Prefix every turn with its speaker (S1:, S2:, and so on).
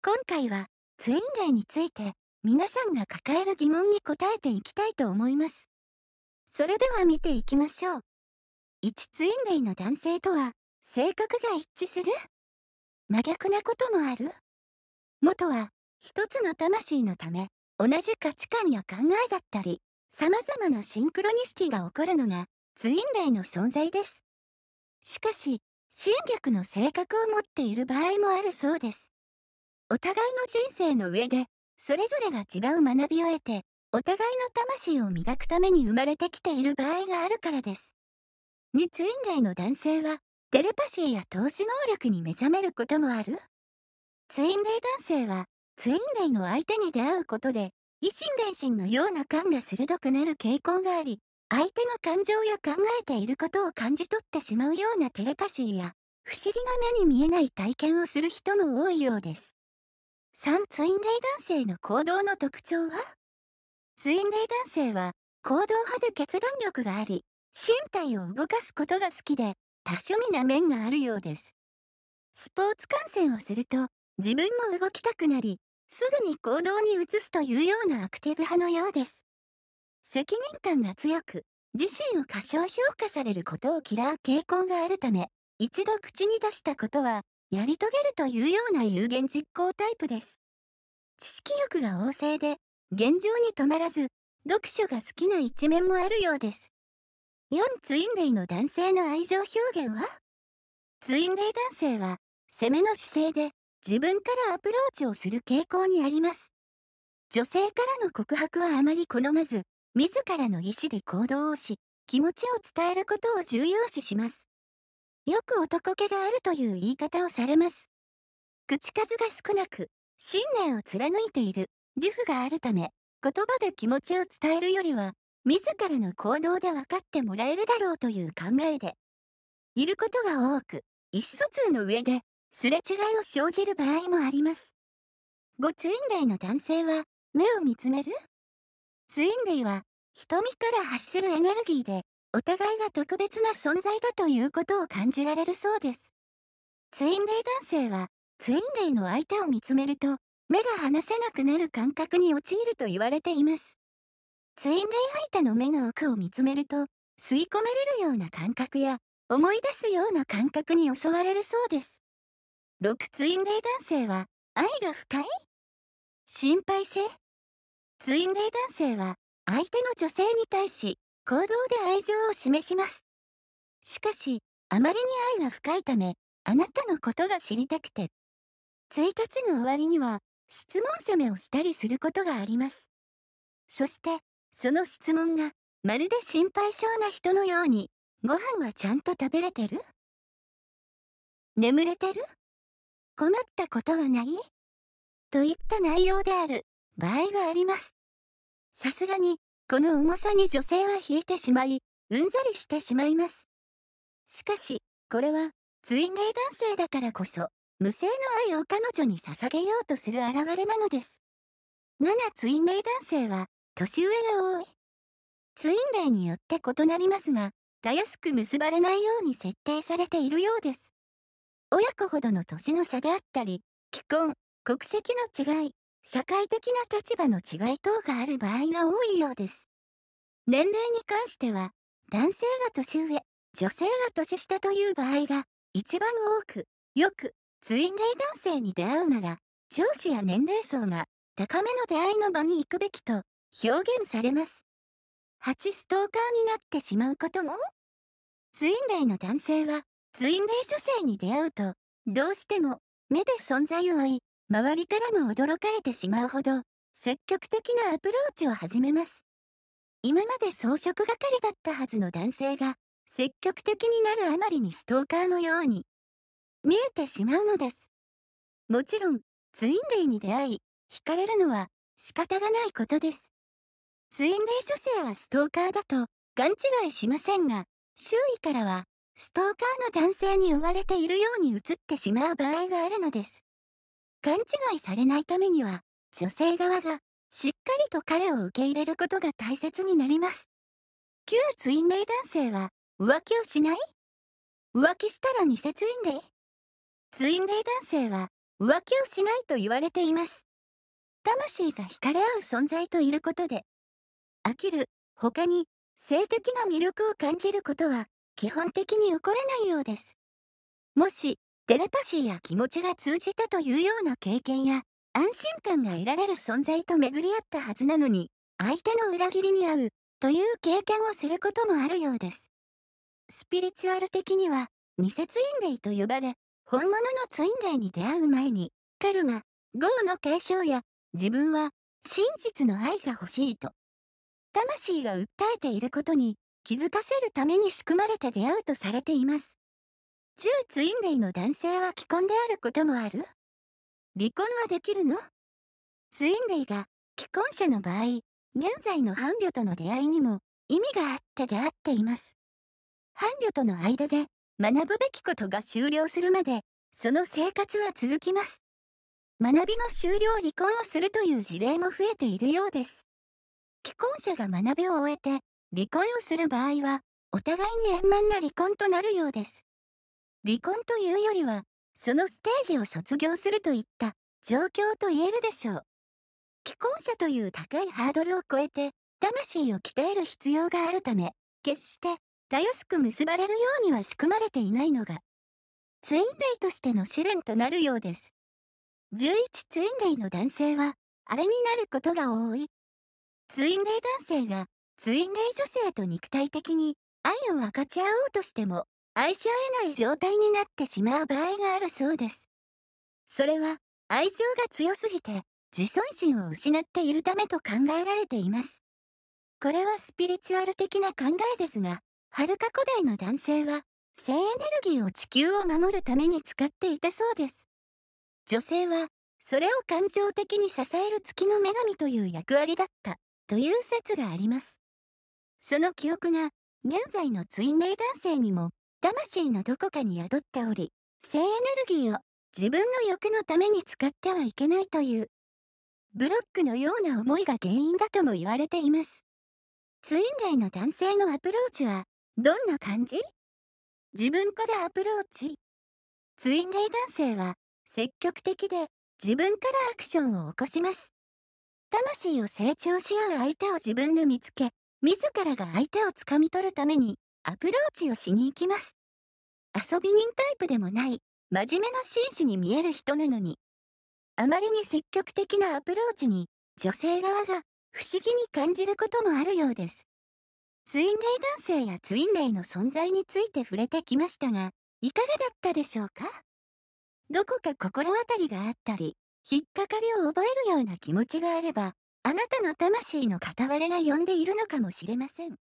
S1: 今回はツインレイについて皆さんが抱える疑問に答えていきたいと思います。それでは見ていきましょう。1ツインレイの男性とは性格が一致する真逆なこともある元は一つの魂のため同じ価値観や考えだったり様々なシンクロニシティが起こるのがツインレイの存在です。しかし、侵略の性格を持っている場合もあるそうです。お互いの人生の上で、それぞれが違う学びを得て、お互いの魂を磨くために生まれてきている場合があるからです。2ツインレイの男性は、テレパシーや投資能力に目覚めることもあるツインレイ男性は、ツインレイの相手に出会うことで、維心伝心のような感が鋭くなる傾向があり、相手の感情や考えていることを感じ取ってしまうようなテレパシーや、不思議な目に見えない体験をする人も多いようです。3ツインレイ男性の行動の特徴はツインレイ男性は行動派で決断力があり身体を動かすことが好きで多趣味な面があるようですスポーツ観戦をすると自分も動きたくなりすぐに行動に移すというようなアクティブ派のようです責任感が強く自身を過小評価されることを嫌う傾向があるため一度口に出したことはやり遂げるというような有言実行タイプです。知識欲が旺盛で、現状に止まらず、読書が好きな一面もあるようです。4ツインレイの男性の愛情表現はツインレイ男性は、攻めの姿勢で、自分からアプローチをする傾向にあります。女性からの告白はあまり好まず、自らの意思で行動をし、気持ちを伝えることを重要視します。よく男気があるという言い方をされます。口数が少なく、信念を貫いている、自負があるため、言葉で気持ちを伝えるよりは、自らの行動で分かってもらえるだろうという考えで、いることが多く、意思疎通の上で、すれ違いを生じる場合もあります。ごツインレイの男性は、目を見つめるツインレイは、瞳から発するエネルギーで、お互いが特別な存在だということを感じられるそうです。ツインレイ男性は、ツインレイの相手を見つめると、目が離せなくなる感覚に陥ると言われています。ツインレイ相手の目の奥を見つめると、吸い込まれるような感覚や、思い出すような感覚に襲われるそうです。6ツインレイ男性は、愛が深い心配性ツインレイ男性は、相手の女性に対し、行動で愛情を示します。しかし、あまりに愛が深いため、あなたのことが知りたくて、1日の終わりには、質問攻めをしたりすることがあります。そして、その質問が、まるで心配性な人のように、ご飯はちゃんと食べれてる眠れてる困ったことはないといった内容である場合があります。さすがに、この重さに女性は引いてしまい、うんざりしてしまいます。しかし、これは、ツインレイ男性だからこそ、無性の愛を彼女に捧げようとする現れなのです。7ツインレイ男性は、年上が多い。ツインレイによって異なりますが、たやすく結ばれないように設定されているようです。親子ほどの年の差であったり、既婚、国籍の違い、社会的な立場の違い等がある場合が多いようです。年齢に関しては、男性が年上、女性が年下という場合が一番多く、よく、ツインレイ男性に出会うなら、上司や年齢層が高めの出会いの場に行くべきと表現されます。8ストーカーになってしまうこともツインレイの男性はツインレイ女性に出会うとどうしても目で存在を追い周りからも驚かれてしまうほど、積極的なアプローチを始めます。今まで装飾係だったはずの男性が、積極的になるあまりにストーカーのように、見えてしまうのです。もちろん、ツインレイに出会い、惹かれるのは仕方がないことです。ツインレイ女性はストーカーだと勘違いしませんが、周囲からはストーカーの男性に追われているように映ってしまう場合があるのです。勘違いされないためには、女性側がしっかりと彼を受け入れることが大切になります。旧ツインレイ男性は浮気をしない浮気したら偽ツインレイツインレイ男性は浮気をしないと言われています。魂が惹かれ合う存在といることで、飽きる、他に性的な魅力を感じることは基本的に起こらないようです。もしテレパシーや気持ちが通じたというような経験や安心感が得られる存在と巡り合ったはずなのに相手の裏切りに遭うという経験をすることもあるようです。スピリチュアル的にはツインレイと呼ばれ本物のツインイに出会う前にカルマ、業の継承や自分は真実の愛が欲しいと魂が訴えていることに気づかせるために仕組まれて出会うとされています。中ツインレイの男性は既婚であることもある離婚はできるのツインレイが既婚者の場合、現在の伴侶との出会いにも意味があって出会っています。伴侶との間で学ぶべきことが終了するまで、その生活は続きます。学びの終了離婚をするという事例も増えているようです。既婚者が学びを終えて離婚をする場合は、お互いに円満な離婚となるようです。離婚というよりはそのステージを卒業するといった状況と言えるでしょう既婚者という高いハードルを超えて魂を鍛える必要があるため決してたやすく結ばれるようには仕組まれていないのがツインレイとしての試練となるようです11ツインレイの男性はあれになることが多いツインレイ男性がツインレイ女性と肉体的に愛を分かち合おうとしても愛し合えない状態になってしまう場合があるそうです。それは愛情が強すぎて自尊心を失っているためと考えられています。これはスピリチュアル的な考えですが、はるか古代の男性は性エネルギーを地球を守るために使っていたそうです。女性はそれを感情的に支える月の女神という役割だったという説があります。その記憶が現在のツインレイ男性にも魂のどこかに宿っており性エネルギーを自分の欲のために使ってはいけないというブロックのような思いが原因だとも言われていますツインレイの男性のアプローチはどんな感じ自分からアプローチツインレイ男性は積極的で自分からアクションを起こします魂を成長し合う相手を自分で見つけ自らが相手をつかみ取るためにアプローチをしに行きます。遊び人タイプでもない、真面目な紳士に見える人なのに、あまりに積極的なアプローチに、女性側が不思議に感じることもあるようです。ツインレイ男性やツインレイの存在について触れてきましたが、いかがだったでしょうかどこか心当たりがあったり、引っかかりを覚えるような気持ちがあれば、あなたの魂の片割れが呼んでいるのかもしれません。